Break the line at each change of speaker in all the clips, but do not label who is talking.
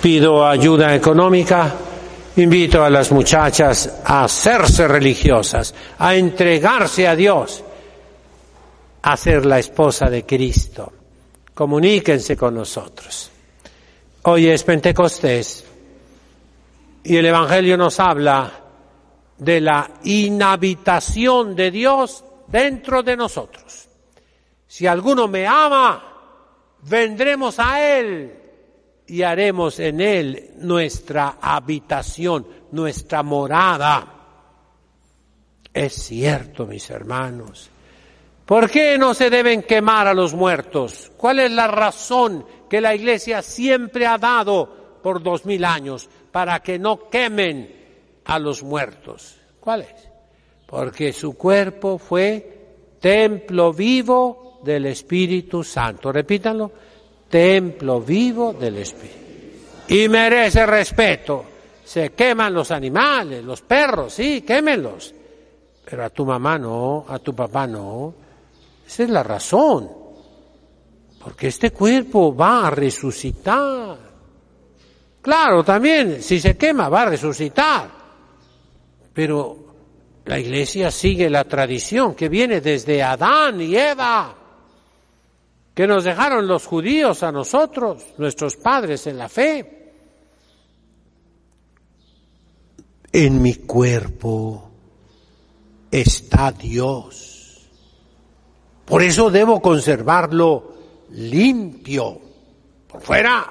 pido ayuda económica, invito a las muchachas a hacerse religiosas, a entregarse a Dios, a ser la esposa de Cristo. Comuníquense con nosotros. Hoy es Pentecostés y el Evangelio nos habla de la inhabitación de Dios dentro de nosotros. Si alguno me ama, vendremos a Él y haremos en él nuestra habitación, nuestra morada. Es cierto, mis hermanos. ¿Por qué no se deben quemar a los muertos? ¿Cuál es la razón que la Iglesia siempre ha dado por dos mil años para que no quemen a los muertos? ¿Cuál es? Porque su cuerpo fue templo vivo del Espíritu Santo. Repítanlo templo vivo del Espíritu. Y merece respeto. Se queman los animales, los perros, sí, quémelos, Pero a tu mamá no, a tu papá no. Esa es la razón. Porque este cuerpo va a resucitar. Claro, también, si se quema, va a resucitar. Pero la iglesia sigue la tradición que viene desde Adán y Eva que nos dejaron los judíos a nosotros, nuestros padres en la fe. En mi cuerpo está Dios. Por eso debo conservarlo limpio, por fuera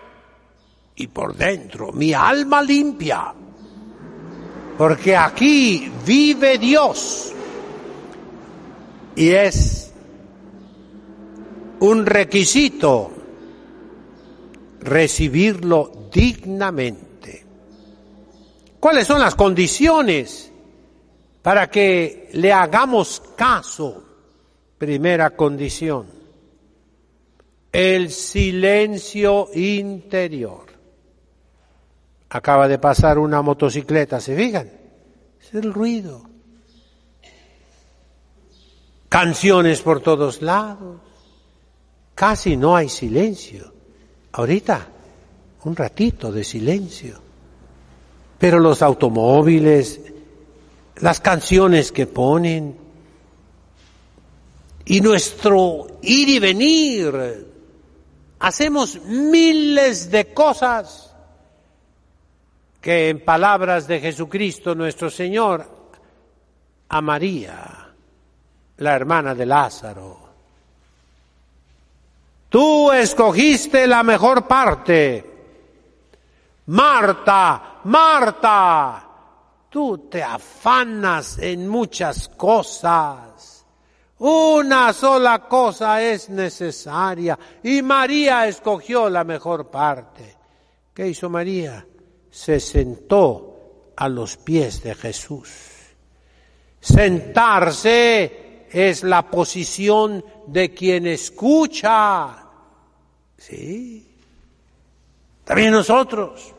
y por dentro, mi alma limpia. Porque aquí vive Dios. Y es un requisito, recibirlo dignamente. ¿Cuáles son las condiciones para que le hagamos caso? Primera condición, el silencio interior. Acaba de pasar una motocicleta, ¿se fijan? Es el ruido. Canciones por todos lados Casi no hay silencio. Ahorita, un ratito de silencio. Pero los automóviles, las canciones que ponen y nuestro ir y venir, hacemos miles de cosas que en palabras de Jesucristo nuestro Señor, a María, la hermana de Lázaro, Tú escogiste la mejor parte. Marta, Marta, tú te afanas en muchas cosas. Una sola cosa es necesaria y María escogió la mejor parte. ¿Qué hizo María? Se sentó a los pies de Jesús. Sentarse es la posición de quien escucha. Sí. También nosotros.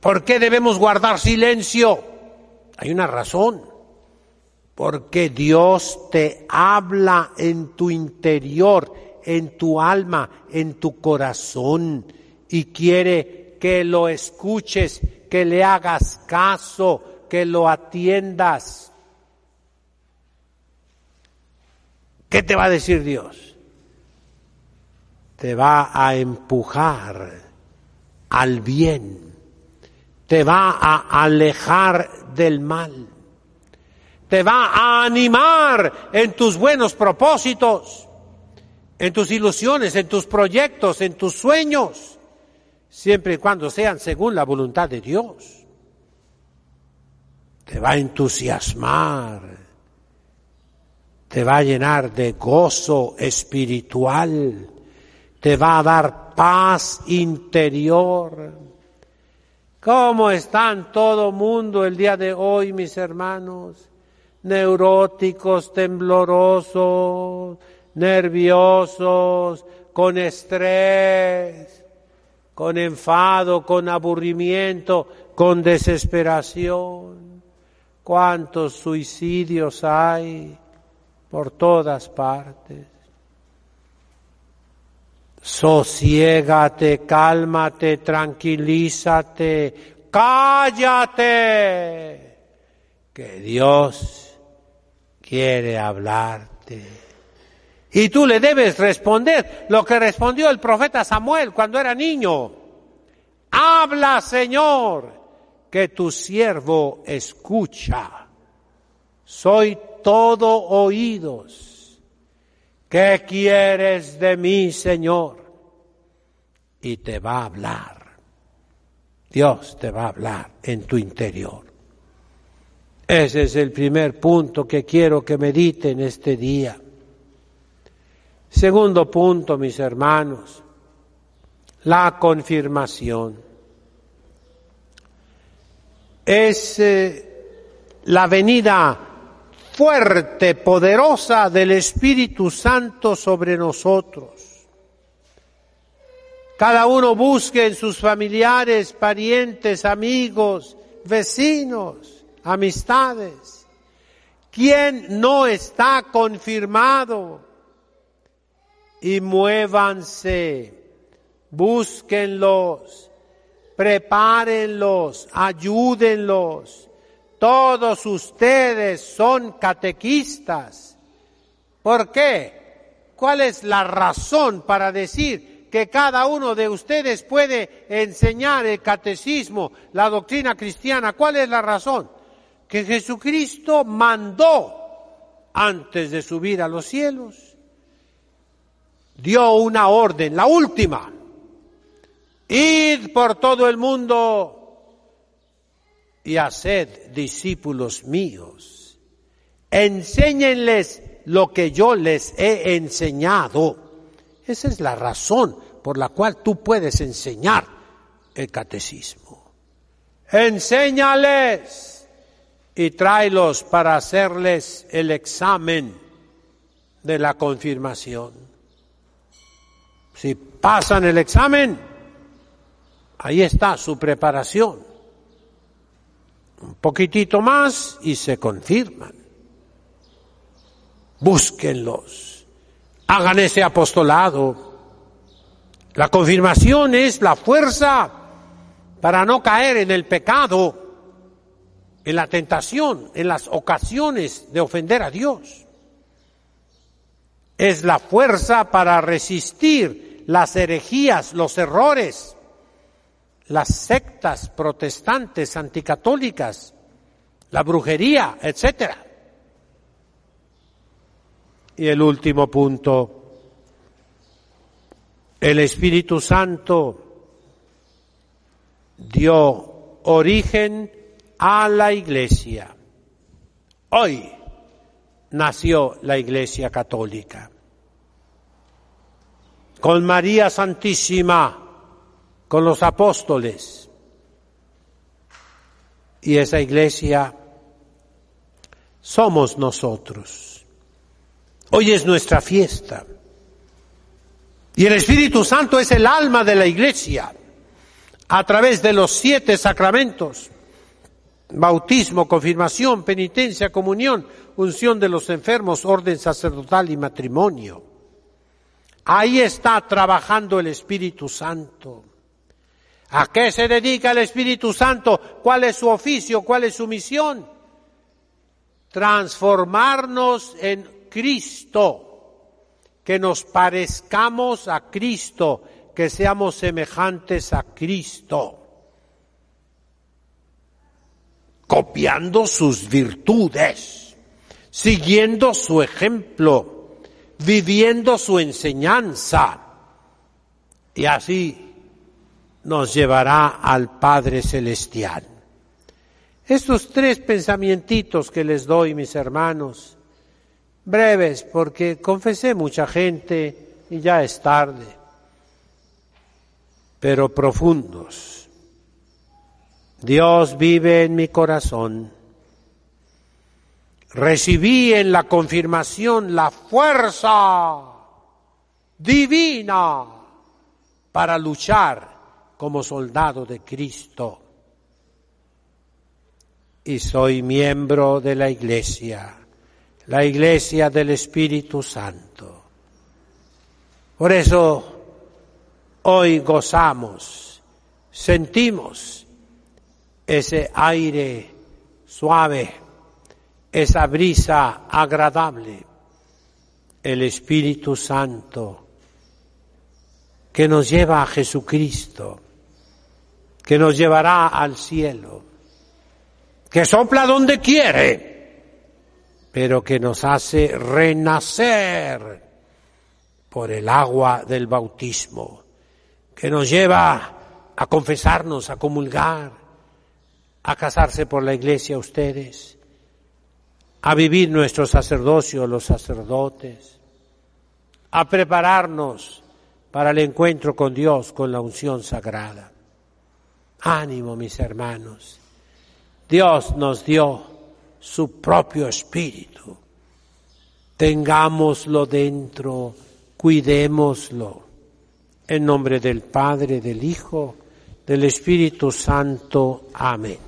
¿Por qué debemos guardar silencio? Hay una razón. Porque Dios te habla en tu interior, en tu alma, en tu corazón y quiere que lo escuches, que le hagas caso, que lo atiendas. ¿Qué te va a decir Dios? Te va a empujar al bien, te va a alejar del mal, te va a animar en tus buenos propósitos, en tus ilusiones, en tus proyectos, en tus sueños, siempre y cuando sean según la voluntad de Dios. Te va a entusiasmar te va a llenar de gozo espiritual, te va a dar paz interior. ¿Cómo están todo mundo el día de hoy, mis hermanos? Neuróticos, temblorosos, nerviosos, con estrés, con enfado, con aburrimiento, con desesperación. ¿Cuántos suicidios hay? por todas partes. Sosiégate, cálmate, tranquilízate, cállate, que Dios quiere hablarte. Y tú le debes responder lo que respondió el profeta Samuel cuando era niño. Habla, Señor, que tu siervo escucha soy todo oídos. ¿Qué quieres de mí, Señor? Y te va a hablar. Dios te va a hablar en tu interior. Ese es el primer punto que quiero que mediten este día. Segundo punto, mis hermanos, la confirmación. Es eh, la venida fuerte, poderosa del Espíritu Santo sobre nosotros. Cada uno busque en sus familiares, parientes, amigos, vecinos, amistades. quien no está confirmado? Y muévanse, búsquenlos, prepárenlos, ayúdenlos todos ustedes son catequistas. ¿Por qué? ¿Cuál es la razón para decir que cada uno de ustedes puede enseñar el catecismo, la doctrina cristiana? ¿Cuál es la razón? Que Jesucristo mandó antes de subir a los cielos, dio una orden, la última. Id por todo el mundo y haced discípulos míos. Enséñenles lo que yo les he enseñado. Esa es la razón por la cual tú puedes enseñar el catecismo. Enséñales y tráelos para hacerles el examen de la confirmación. Si pasan el examen, ahí está su preparación Poquitito más y se confirman. Búsquenlos. Hagan ese apostolado. La confirmación es la fuerza para no caer en el pecado, en la tentación, en las ocasiones de ofender a Dios. Es la fuerza para resistir las herejías, los errores las sectas protestantes anticatólicas, la brujería, etc. Y el último punto, el Espíritu Santo dio origen a la Iglesia. Hoy nació la Iglesia Católica. Con María Santísima, con los apóstoles. Y esa iglesia somos nosotros. Hoy es nuestra fiesta. Y el Espíritu Santo es el alma de la iglesia a través de los siete sacramentos. Bautismo, confirmación, penitencia, comunión, unción de los enfermos, orden sacerdotal y matrimonio. Ahí está trabajando el Espíritu Santo. ¿A qué se dedica el Espíritu Santo? ¿Cuál es su oficio? ¿Cuál es su misión? Transformarnos en Cristo, que nos parezcamos a Cristo, que seamos semejantes a Cristo, copiando sus virtudes, siguiendo su ejemplo, viviendo su enseñanza y así nos llevará al Padre Celestial. Estos tres pensamientos que les doy, mis hermanos, breves, porque confesé mucha gente y ya es tarde, pero profundos. Dios vive en mi corazón. Recibí en la confirmación la fuerza divina para luchar como soldado de Cristo y soy miembro de la Iglesia, la Iglesia del Espíritu Santo. Por eso hoy gozamos, sentimos ese aire suave, esa brisa agradable, el Espíritu Santo que nos lleva a Jesucristo que nos llevará al cielo, que sopla donde quiere, pero que nos hace renacer por el agua del bautismo, que nos lleva a confesarnos, a comulgar, a casarse por la iglesia ustedes, a vivir nuestro sacerdocio los sacerdotes, a prepararnos para el encuentro con Dios, con la unción sagrada. Ánimo, mis hermanos. Dios nos dio su propio espíritu. Tengámoslo dentro, cuidémoslo. En nombre del Padre, del Hijo, del Espíritu Santo. Amén.